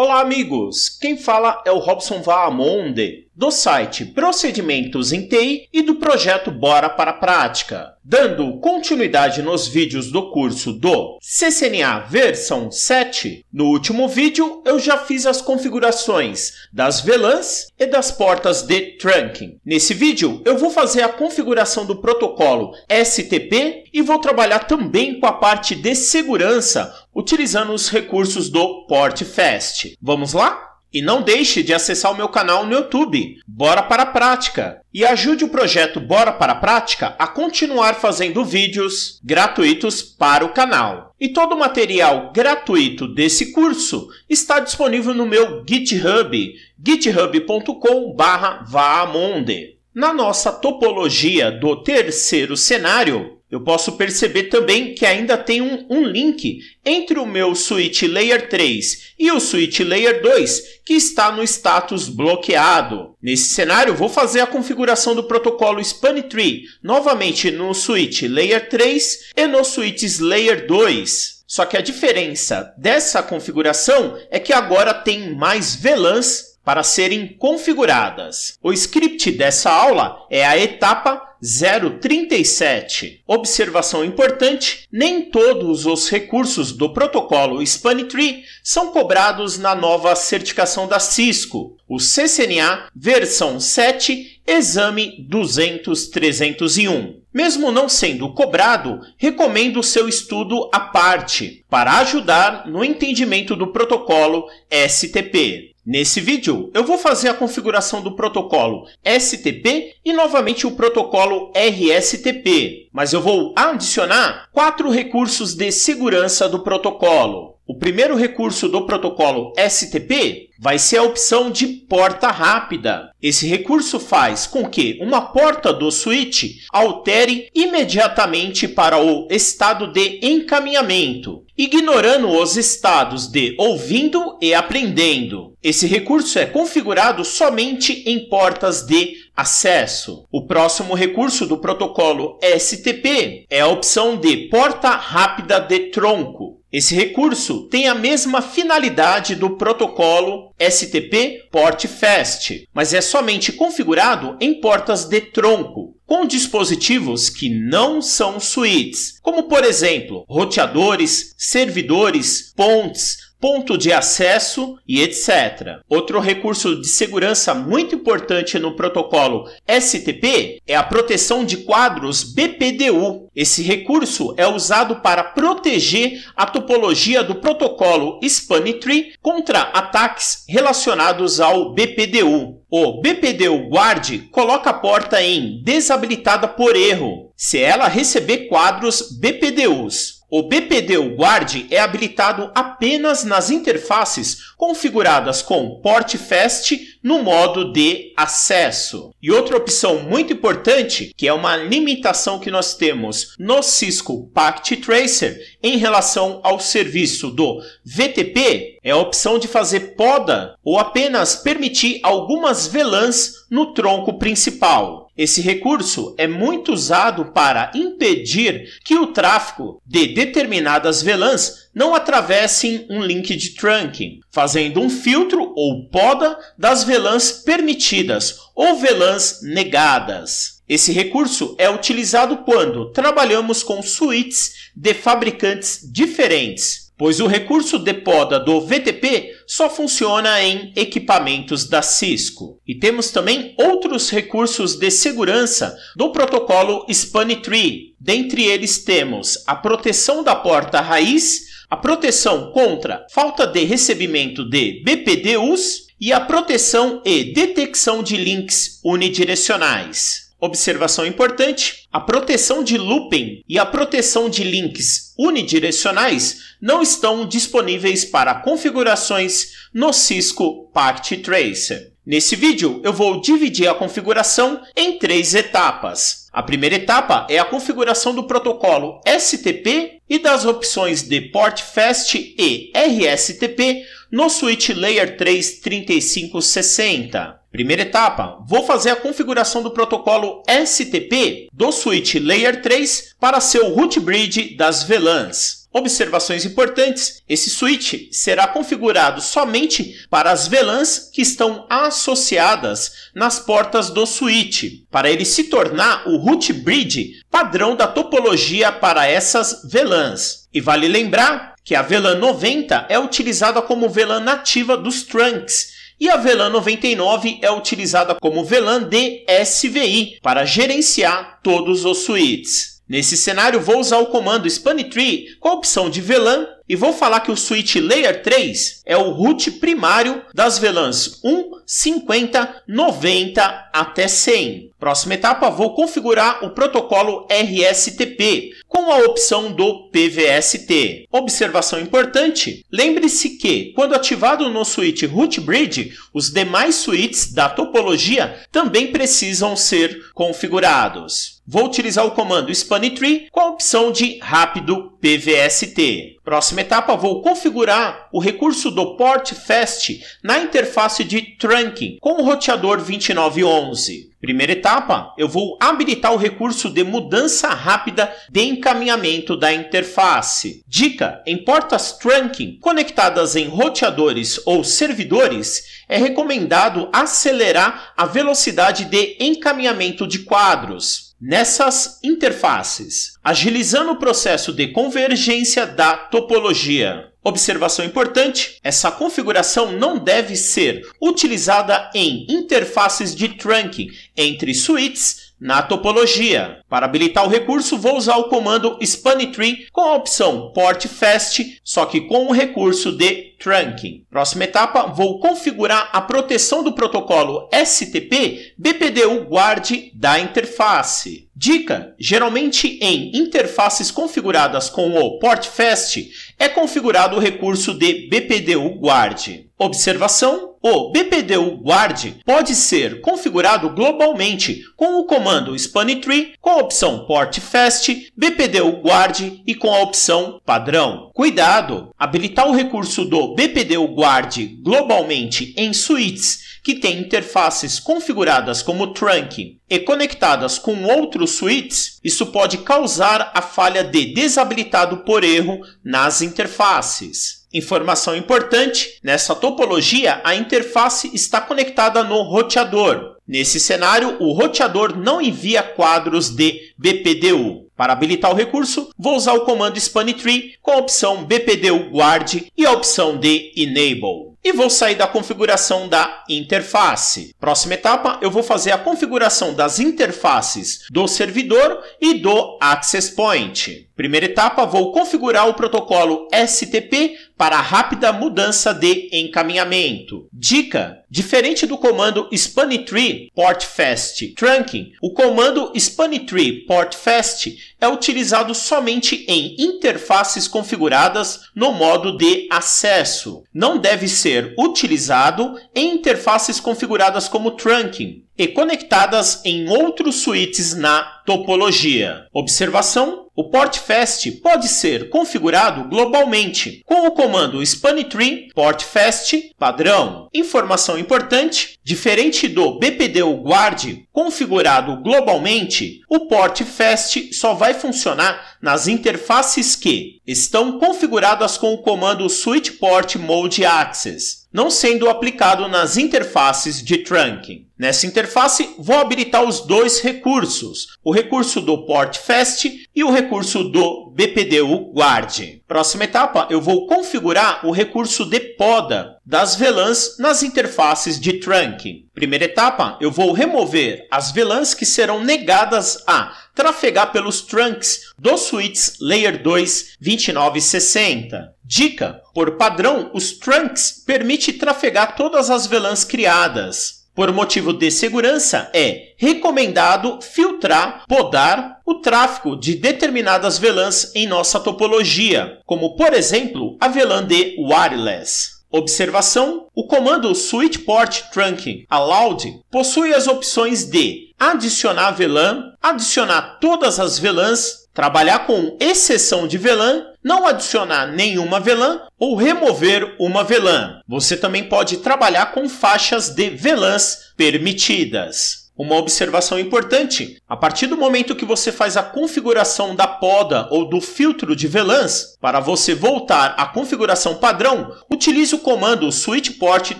Olá, amigos! Quem fala é o Robson Vaamonde, do site Procedimentos em TI e do projeto Bora para a Prática, dando continuidade nos vídeos do curso do CCNA versão 7. No último vídeo, eu já fiz as configurações das VLANs e das portas de trunking. Nesse vídeo, eu vou fazer a configuração do protocolo STP e vou trabalhar também com a parte de segurança utilizando os recursos do PortFest. Vamos lá? E não deixe de acessar o meu canal no YouTube, Bora para a Prática, e ajude o projeto Bora para a Prática a continuar fazendo vídeos gratuitos para o canal. E todo o material gratuito desse curso está disponível no meu GitHub, github.com/vaamonde. Na nossa topologia do terceiro cenário, eu posso perceber também que ainda tem um, um, link entre o meu Switch Layer 3 e o Switch Layer 2, que está no status bloqueado. Nesse cenário, vou fazer a configuração do protocolo span Tree novamente no Switch Layer 3 e no Switch Layer 2. Só que a diferença dessa configuração é que agora tem mais VLANs para serem configuradas. O script dessa aula é a etapa 037. Observação importante: nem todos os recursos do protocolo SpanTree são cobrados na nova certificação da Cisco, o CCNA versão 7, exame 200-301. Mesmo não sendo cobrado, recomendo seu estudo à parte para ajudar no entendimento do protocolo STP. Nesse vídeo, eu vou fazer a configuração do protocolo STP e novamente o protocolo RSTP, mas eu vou adicionar quatro recursos de segurança do protocolo. O primeiro recurso do protocolo STP vai ser a opção de porta rápida. Esse recurso faz com que uma porta do switch altere imediatamente para o estado de encaminhamento, ignorando os estados de ouvindo e aprendendo. Esse recurso é configurado somente em portas de acesso. O próximo recurso do protocolo STP é a opção de porta rápida de tronco esse recurso tem a mesma finalidade do protocolo STP Port Fast, mas é somente configurado em portas de tronco, com dispositivos que não são suítes, como por exemplo roteadores, servidores, pontes, ponto de acesso e etc. Outro recurso de segurança muito importante no protocolo STP é a proteção de quadros BPDU. Esse recurso é usado para proteger a topologia do protocolo Spanning contra ataques relacionados ao BPDU. O BPDU Guard coloca a porta em desabilitada por erro se ela receber quadros BPDUs. O BPD Guard é habilitado apenas nas interfaces configuradas com Port Fast no modo de acesso. E outra opção muito importante, que é uma limitação que nós temos no Cisco Packet Tracer em relação ao serviço do VTP, é a opção de fazer poda ou apenas permitir algumas VLANs no tronco principal. Esse recurso é muito usado para impedir que o tráfego de determinadas VLANs não atravessem um link de trunking, fazendo um filtro ou poda das VLANs permitidas ou VLANs negadas. Esse recurso é utilizado quando trabalhamos com suítes de fabricantes diferentes, pois o recurso de poda do VTP só funciona em equipamentos da Cisco. E temos também outros recursos de segurança do protocolo span Tree. Dentre eles temos a proteção da porta raiz, a proteção contra falta de recebimento de BPDUs e a proteção e detecção de links unidirecionais. Observação importante: a proteção de looping e a proteção de links unidirecionais não estão disponíveis para configurações no Cisco Pact Tracer. Nesse vídeo, eu vou dividir a configuração em três etapas. A primeira etapa é a configuração do protocolo STP e das opções de Port Fast e RSTP no switch Layer 3 3560. Primeira etapa, vou fazer a configuração do protocolo STP do switch Layer 3 para seu root bridge das VLANs. Observações importantes: esse switch será configurado somente para as VLANs que estão associadas nas portas do switch, para ele se tornar o root bridge padrão da topologia para essas VLANs. E vale lembrar que a VLAN 90 é utilizada como VLAN nativa dos trunks e a VLAN 99 é utilizada como VLAN de SVI para gerenciar todos os suítes. Nesse cenário, vou usar o comando SpanTree com a opção de VLAN e vou falar que o switch Layer 3 é o root primário das VLANs 1, 50, 90 até 100. Próxima etapa, vou configurar o protocolo RSTP com a opção do PVST. Observação importante, lembre-se que quando ativado no switch root bridge, os demais switches da topologia também precisam ser configurados. Vou utilizar o comando span-tree com a opção de rápido PVST. Próxima etapa, vou configurar o recurso do Port Fast na interface de Trunking com o roteador 2911. Primeira etapa, eu vou habilitar o recurso de mudança rápida de encaminhamento da interface. Dica: em portas trunking conectadas em roteadores ou servidores, é recomendado acelerar a velocidade de encaminhamento de quadros nessas interfaces, agilizando o processo de convergência da topologia. Observação importante: essa configuração não deve ser utilizada em interfaces de trunking entre suítes na topologia. Para habilitar o recurso, vou usar o comando span tree com a opção port fast, só que com o recurso de trunking. Próxima etapa, vou configurar a proteção do protocolo STP BPDU Guard da interface. Dica: geralmente em interfaces configuradas com o PortFast é configurado o recurso de BPDU Guard. Observação: o BPDU Guard pode ser configurado globalmente com o comando SpanTree, com a opção PortFast, BPDU Guard e com a opção padrão. Cuidado! Habilitar o recurso do o BPDO guarde globalmente em suítes que têm interfaces configuradas como trunk e conectadas com outros suítes, isso pode causar a falha de desabilitado por erro nas interfaces. Informação importante: nessa topologia, a interface está conectada no roteador. Nesse cenário, o roteador não envia quadros de BPDU. Para habilitar o recurso, vou usar o comando SpanTree com a opção BPDU Guard e a opção de Enable. E vou sair da configuração da interface. Próxima etapa, eu vou fazer a configuração das interfaces do servidor e do Access Point. Primeira etapa, vou configurar o protocolo STP para rápida mudança de encaminhamento. Dica: diferente do comando SpanTree PortFast Trunking, o comando SpanTree PortFast é utilizado somente em interfaces configuradas no modo de acesso. Não deve ser utilizado em interfaces configuradas como trunking e conectadas em outros switches na Topologia. Observação: o portfest pode ser configurado globalmente com o comando spantree portfest padrão. Informação importante: diferente do BPDU guard configurado globalmente, o portfest só vai funcionar nas interfaces que estão configuradas com o comando switchport mode access não sendo aplicado nas interfaces de trunking. Nessa interface, vou habilitar os dois recursos, o recurso do port fast e o recurso do BPDU Guard. Próxima etapa, eu vou configurar o recurso de poda das VLANs nas interfaces de trunk. Primeira etapa, eu vou remover as VLANs que serão negadas a trafegar pelos trunks dos suítes Layer 2 2960. Dica: por padrão, os trunks permite trafegar todas as VLANs criadas. Por motivo de segurança, é recomendado filtrar, podar o tráfego de determinadas VLANs em nossa topologia, como por exemplo a VLAN de wireless. Observação: o comando switchport trunking allowed possui as opções de adicionar VLAN, adicionar todas as VLANs, trabalhar com exceção de VLAN, não adicionar nenhuma VLAN ou remover uma VLAN. Você também pode trabalhar com faixas de VLANs permitidas. Uma observação importante: a partir do momento que você faz a configuração da poda ou do filtro de VLANs, para você voltar à configuração padrão, utilize o comando switchport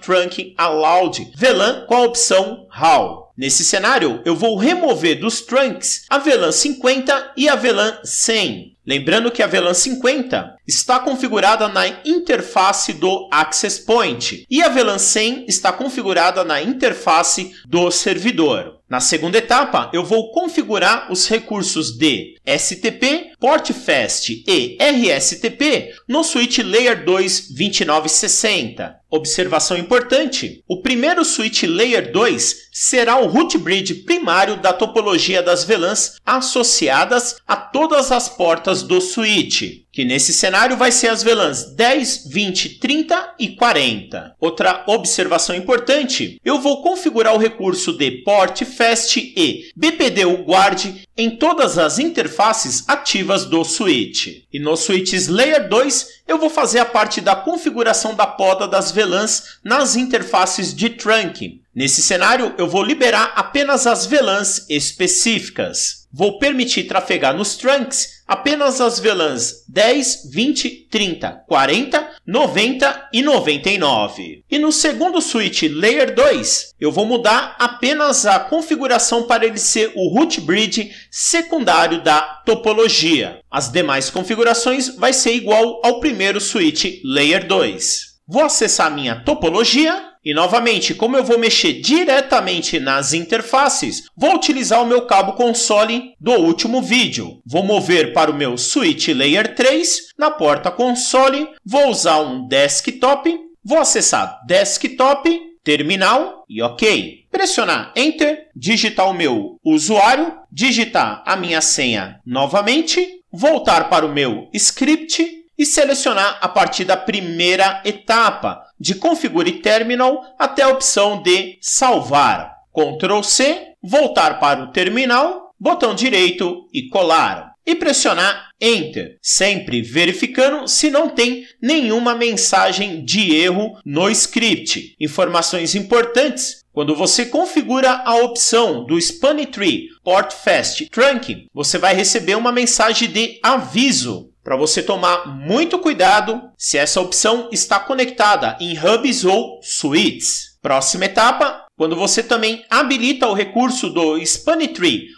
trunking allowed VLAN com a opção HAL. Nesse cenário, eu vou remover dos trunks a VLAN 50 e a VLAN 100. Lembrando que a VLAN 50 está configurada na interface do Access Point e a VLAN100 está configurada na interface do servidor. Na segunda etapa, eu vou configurar os recursos de STP, PortFast e RSTP no switch Layer 2 2960. Observação importante: o primeiro switch Layer 2 será o root bridge primário da topologia das VLANs associadas a todas as portas do switch que nesse cenário vai ser as velãs 10, 20, 30 e 40. Outra observação importante, eu vou configurar o recurso de Port, Fast e BPDU Guard em todas as interfaces ativas do switch. E nos switches Layer 2, eu vou fazer a parte da configuração da poda das VLANs nas interfaces de trunk. Nesse cenário, eu vou liberar apenas as VLANs específicas. Vou permitir trafegar nos trunks apenas as VLANs 10, 20, 30, 40, 90 e 99. E no segundo switch Layer 2, eu vou mudar apenas a configuração para ele ser o root bridge secundário da topologia. As demais configurações vai ser igual ao primeiro switch Layer 2. Vou acessar minha topologia e novamente, como eu vou mexer diretamente nas interfaces, vou utilizar o meu cabo console do último vídeo. Vou mover para o meu Switch Layer 3, na porta console, vou usar um desktop, vou acessar desktop, terminal e ok. Pressionar Enter, digitar o meu usuário, digitar a minha senha novamente, voltar para o meu script, e selecionar a partir da primeira etapa, de Configure Terminal até a opção de Salvar. Ctrl C, voltar para o terminal, botão direito e colar. E pressionar Enter, sempre verificando se não tem nenhuma mensagem de erro no script. Informações importantes quando você configura a opção do Span Tree Port Fast Trunking, você vai receber uma mensagem de aviso para você tomar muito cuidado se essa opção está conectada em hubs ou suites. Próxima etapa, quando você também habilita o recurso do Spanitree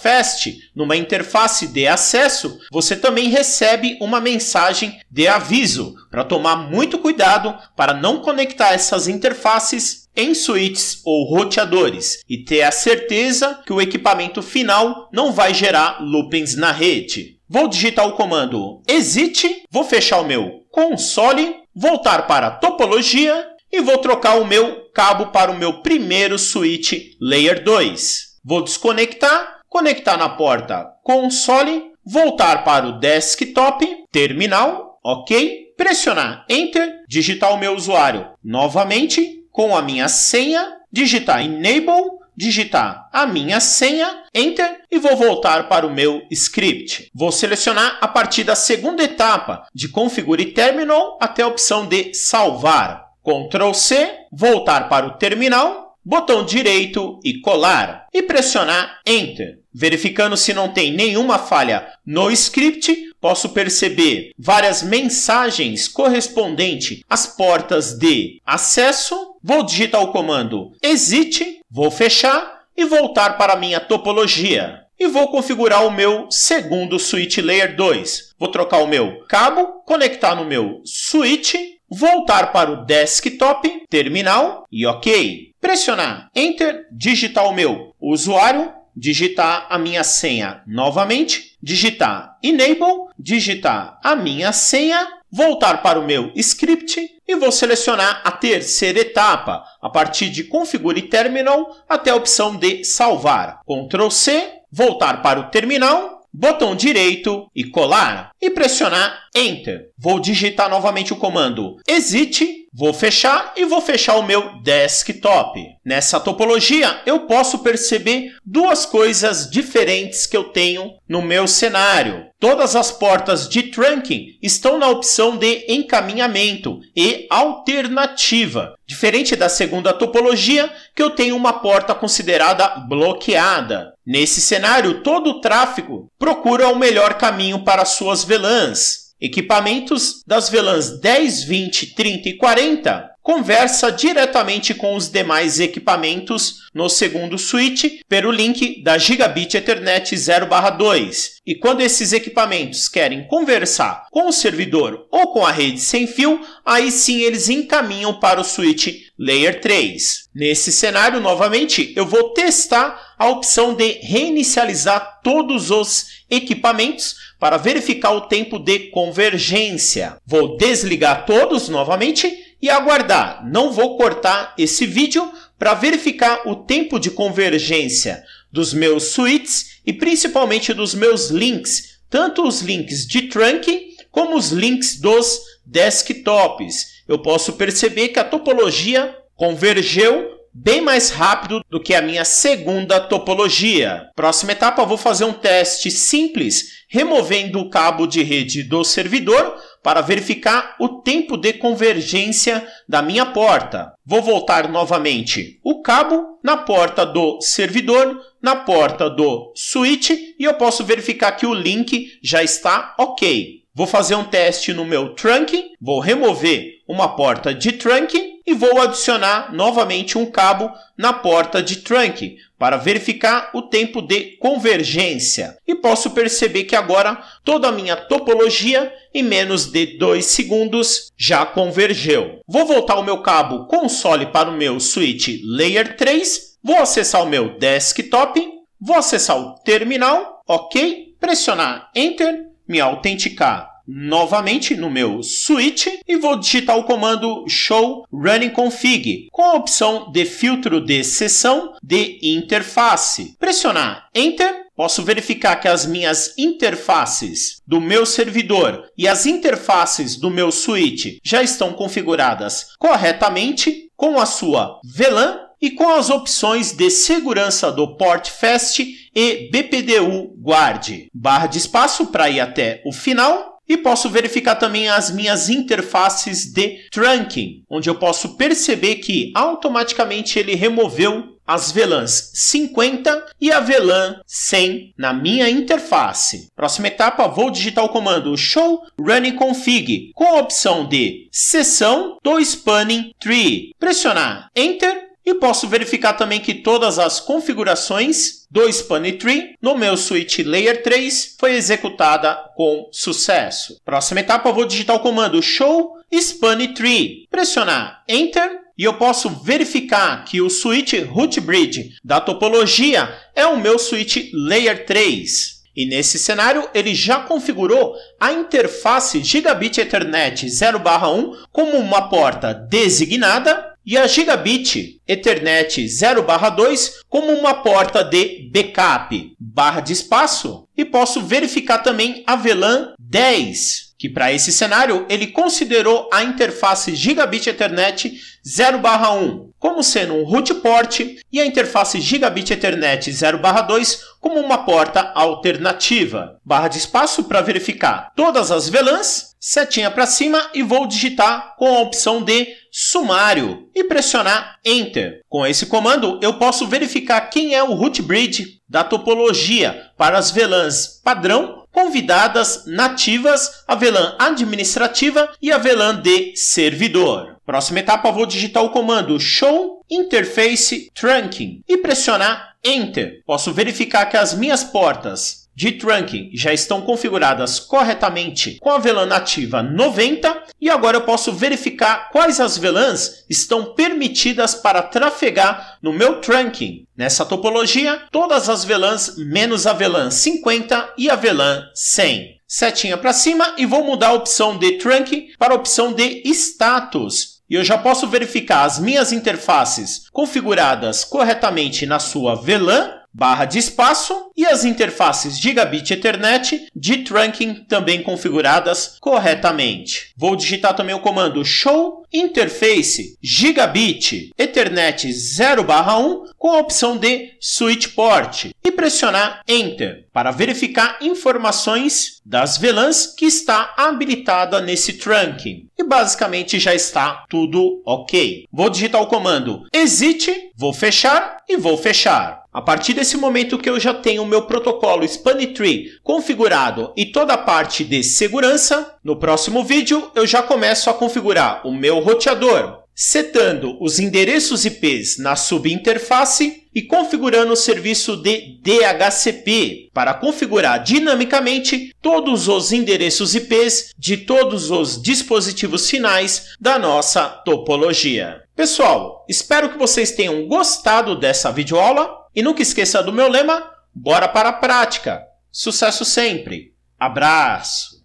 Fast, numa interface de acesso, você também recebe uma mensagem de aviso para tomar muito cuidado para não conectar essas interfaces em switches ou roteadores e ter a certeza que o equipamento final não vai gerar loopings na rede. Vou digitar o comando exit, vou fechar o meu console, voltar para topologia e vou trocar o meu cabo para o meu primeiro switch layer 2. Vou desconectar, conectar na porta console, voltar para o desktop, terminal, ok, pressionar enter, digitar o meu usuário novamente com a minha senha, digitar enable, digitar a minha senha, Enter, e vou voltar para o meu script. Vou selecionar a partir da segunda etapa de Configure Terminal até a opção de Salvar. Ctrl C, voltar para o terminal, botão direito e colar, e pressionar Enter. Verificando se não tem nenhuma falha no script, posso perceber várias mensagens correspondentes às portas de acesso. Vou digitar o comando exit Vou fechar e voltar para minha topologia. E vou configurar o meu segundo switch layer 2. Vou trocar o meu cabo, conectar no meu switch, voltar para o desktop, terminal e ok. Pressionar Enter, digitar o meu usuário, digitar a minha senha novamente, digitar Enable, digitar a minha senha, voltar para o meu script, e vou selecionar a terceira etapa, a partir de Configure Terminal até a opção de Salvar. Ctrl C, voltar para o terminal, botão direito e colar e pressionar Enter. Vou digitar novamente o comando exit, vou fechar e vou fechar o meu desktop. Nessa topologia, eu posso perceber duas coisas diferentes que eu tenho no meu cenário. Todas as portas de trunking estão na opção de encaminhamento e alternativa, diferente da segunda topologia, que eu tenho uma porta considerada bloqueada. Nesse cenário, todo o tráfego procura o melhor caminho para suas Velans. Equipamentos das Velans 10, 20, 30 e 40 conversa diretamente com os demais equipamentos no segundo switch pelo link da Gigabit Ethernet 0/2. E quando esses equipamentos querem conversar com o servidor ou com a rede sem fio, aí sim eles encaminham para o switch Layer 3. Nesse cenário, novamente, eu vou testar a opção de reinicializar todos os equipamentos para verificar o tempo de convergência. Vou desligar todos novamente e aguardar. Não vou cortar esse vídeo para verificar o tempo de convergência dos meus suítes e principalmente dos meus links, tanto os links de trunk como os links dos desktops. Eu posso perceber que a topologia convergeu bem mais rápido do que a minha segunda topologia. Próxima etapa, vou fazer um teste simples, removendo o cabo de rede do servidor para verificar o tempo de convergência da minha porta. Vou voltar novamente o cabo na porta do servidor, na porta do switch e eu posso verificar que o link já está ok. Vou fazer um teste no meu trunk, vou remover uma porta de trunk e vou adicionar novamente um cabo na porta de trunk para verificar o tempo de convergência. E posso perceber que agora toda a minha topologia em menos de 2 segundos já convergeu. Vou voltar o meu cabo console para o meu switch layer 3, vou acessar o meu desktop, vou acessar o terminal, ok, pressionar enter, me autenticar novamente no meu switch e vou digitar o comando show running config com a opção de filtro de sessão de interface. Pressionar enter Posso verificar que as minhas interfaces do meu servidor e as interfaces do meu switch já estão configuradas corretamente com a sua VLAN e com as opções de segurança do Port Fast e BPDU Guard. Barra de espaço para ir até o final e posso verificar também as minhas interfaces de trunking, onde eu posso perceber que automaticamente ele removeu as VLANs 50 e a VLAN 100 na minha interface. Próxima etapa, vou digitar o comando show running config com a opção de sessão do spanning tree. Pressionar enter e posso verificar também que todas as configurações do Span Tree no meu switch Layer 3 foi executada com sucesso. Próxima etapa, vou digitar o comando show Span Tree, pressionar Enter e eu posso verificar que o switch root bridge da topologia é o meu switch Layer 3. E nesse cenário, ele já configurou a interface Gigabit Ethernet 0/1 como uma porta designada e a Gigabit Ethernet 0/2 como uma porta de backup, barra de espaço, e posso verificar também a VLAN 10 que para esse cenário ele considerou a interface Gigabit Ethernet 0/1 como sendo um root port e a interface Gigabit Ethernet 0/2 como uma porta alternativa. Barra de espaço para verificar todas as VLANs, setinha para cima e vou digitar com a opção de sumário e pressionar Enter. Com esse comando eu posso verificar quem é o root bridge da topologia para as VLANs padrão convidadas nativas, a VLAN administrativa e a VLAN de servidor. Próxima etapa, vou digitar o comando show interface trunking e pressionar Enter. Posso verificar que as minhas portas de trunking já estão configuradas corretamente com a VLAN ativa 90 e agora eu posso verificar quais as VLANs estão permitidas para trafegar no meu trunking. Nessa topologia, todas as VLANs menos a VLAN 50 e a VLAN 100. Setinha para cima e vou mudar a opção de trunking para a opção de status e eu já posso verificar as minhas interfaces configuradas corretamente na sua VLAN barra de espaço e as interfaces Gigabit Ethernet de trunking também configuradas corretamente. Vou digitar também o comando show interface Gigabit Ethernet 0/1 com a opção de switch port e pressionar enter para verificar informações das VLANs que está habilitada nesse trunking. E basicamente já está tudo ok. Vou digitar o comando exit, vou fechar e vou fechar. A partir desse momento que eu já tenho o meu protocolo Spanitree configurado e toda a parte de segurança, no próximo vídeo eu já começo a configurar o meu roteador, setando os endereços IPs na subinterface e configurando o serviço de DHCP para configurar dinamicamente todos os endereços IPs de todos os dispositivos finais da nossa topologia. Pessoal, espero que vocês tenham gostado dessa videoaula e nunca esqueça do meu lema: bora para a prática! Sucesso sempre! Abraço!